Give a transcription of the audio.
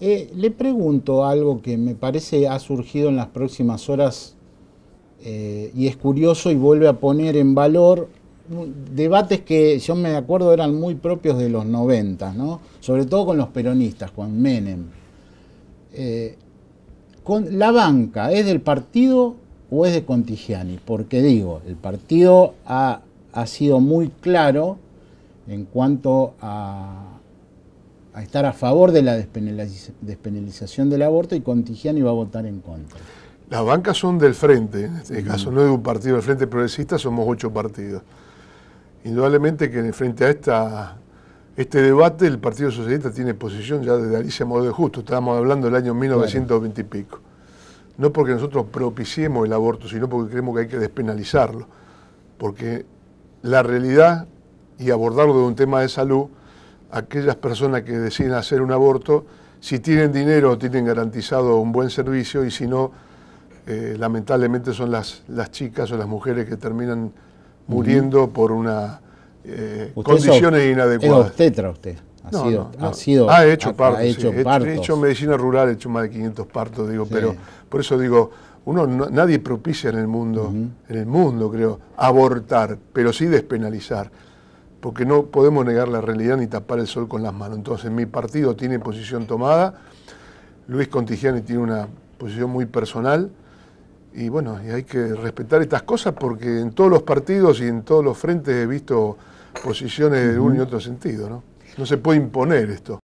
Eh, le pregunto algo que me parece ha surgido en las próximas horas eh, y es curioso y vuelve a poner en valor mm, debates que yo me acuerdo eran muy propios de los 90, sobre todo con los peronistas, Juan Menem. Eh, con ¿La banca es del partido o es de Contigiani? Porque digo, el partido ha sido muy claro en cuanto a a estar a favor de la despenalización del aborto y Contigiani va a votar en contra. Las bancas son del frente, en este caso no de un partido del Frente Progresista, somos ocho partidos. Indudablemente que frente a esta, este debate el Partido Socialista tiene posición ya desde Alicia Moro de Justo, estábamos hablando del año 1920 y pico. No porque nosotros propiciemos el aborto, sino porque creemos que hay que despenalizarlo. Porque la realidad y abordarlo de un tema de salud aquellas personas que deciden hacer un aborto, si tienen dinero tienen garantizado un buen servicio y si no, eh, lamentablemente son las, las chicas o las mujeres que terminan muriendo por una condiciones inadecuadas. usted. Ha, sido, ha hecho, partos, ha hecho hecho medicina rural, he hecho más de 500 partos, digo, pero por eso digo, uno nadie propicia en el mundo, en el mundo creo, abortar, pero sí despenalizar porque no podemos negar la realidad ni tapar el sol con las manos. Entonces mi partido tiene posición tomada, Luis Contigiani tiene una posición muy personal y bueno, y hay que respetar estas cosas porque en todos los partidos y en todos los frentes he visto posiciones de un y otro sentido, No se puede imponer esto.